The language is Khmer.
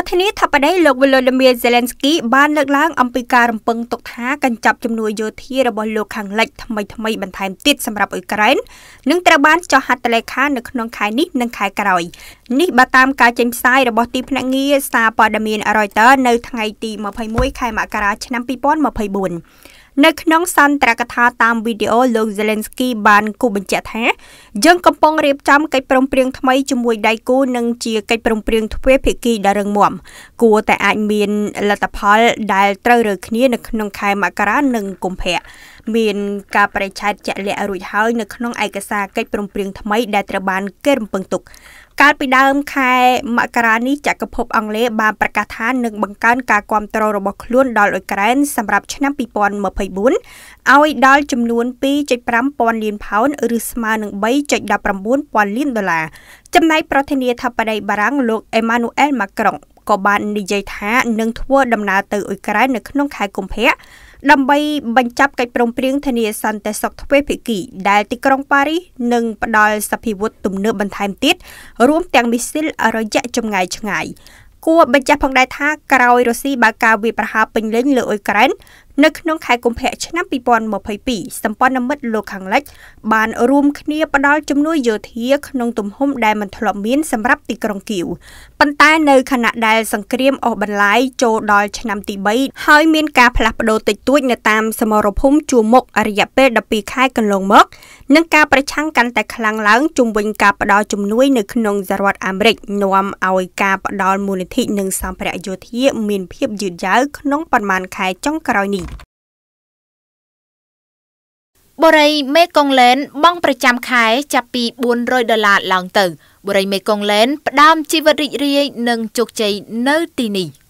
ប្រធានាធិបតីលោក Volodymyr Zelensky បានលើកឡើងអំពីការរំពឹងទុកថាកញ្ចប់ជំនួយយោធារបស់លោកខាងលិចថ្មីថ្មីបន្ថែមទៀតសម្រាប់អ៊ុយក្រែននឹងត្រូវបានចុះហត្ថលេខានៅក្នុងខែនេះនិងខែក្រោយនេះបើតាមការចេញផ្សាយរបស់ទីភ្នាក់ងារសារព័ត៌មាន Reuters នៅថ្ងៃទី21ខែមករាឆ្នាំ2024នៅក្នុងសន្ទរកថាតាមវីដេអូលោក Zelensky បានគូបញ្ជាក់ថាយើងកំពុងរៀបចំកិច្ចព្រមព្រៀងថ្មីជាមួយដៃគូនិងជាកិច្ចព្រមព្រៀងទ្វេភាគីដ៏រឹងមាំគួរតែអាចមានលទ្ធផលដែលត្រូវរើគ្នានៅក្នុងខែមករានិងកុម្ភៈមានការប្រឆេទជាក់លាក់រួចហើយនៅក្នុងឯកសារកិច្ចព្រមព្រៀងថ្មី ដែលត្រូវបានគេរំពឹងទុកកាលពីដើមខែ មករានេះចក្រភពអង់គ្លេសបានប្រកាសថានឹងបង្កើនការគាំទ្ររបស់ខ្លួនដល់អ៊ុយក្រែនសម្រាប់ឆ្នាំ2024ឲ្យដល់ចំនួន2.5ពាន់លានផោនឬស្មើនឹង3.19ពាន់លានដុល្លារចំណែកប្រធានាធិបតី បារាំងលោកអេម៉ានូអែលម៉ាក្រុងក៏បាននិយាយថានឹងធ្វើដំណើរទៅអ៊ុយក្រែននៅក្នុងខែកុម្ភៈដើម្បីបញ្ចប់កិច្ចព្រមព្រៀងធានាសន្តិសុខទ្វេភាគីដែលទីក្រុងប៉ារីសនឹងផ្ដល់សភាវុធទំនើបបន្ថែមទៀតរួមទាំងមីស៊ីលរយៈចម្ងាយឆ្ងាយគួរបញ្ជាក់ផងដែរថាក្រោយរុស្ស៊ីបើកការវាយប្រហារពេញលេញលើអ៊ុយក្រែននៅក្នុងខែកុម្ភៈឆ្នាំ2022សម្ព័ន្ធមិត្តលោកខាងលិច បានរួម គ្នាផ្ដល់ជំនួយយោធា ក្នុងទំហំដែលមិនធ្លាប់មានសម្រាប់ទីក្រុងគៀវប៉ុន្តែនៅខណៈដែល សង្គ្រាមអស់បន្លាយចូលដល់ឆ្នាំ ទី3ហើយមានការផ្លាស់ប្ដូរតិចតួចនៅតាមសមរភូមិជួរមុខរយៈពេល12ខែកន្លងមកនិងការប្រឆាំងកាន់តែខ្លាំងឡើង ជំវិញការផ្ដល់ជំនួយនៅក្នុងសហរដ្ឋអាមេរិកនាំឲ្យការផ្ដល់មូលនិធិនិងសម្ភារៈយោធាមានភាពយឺតយ៉ាវក្នុងប៉ុន្មានខែចុងក្រោយនេះបូរីមេកុងឡែនបង់ប្រចាំខែចាប់ពី400ដុល្លារឡើងទៅបូរីមេកុងឡែនផ្ដើមជីវិតរីករាយនិងជោគជ័យនៅទីនេះ។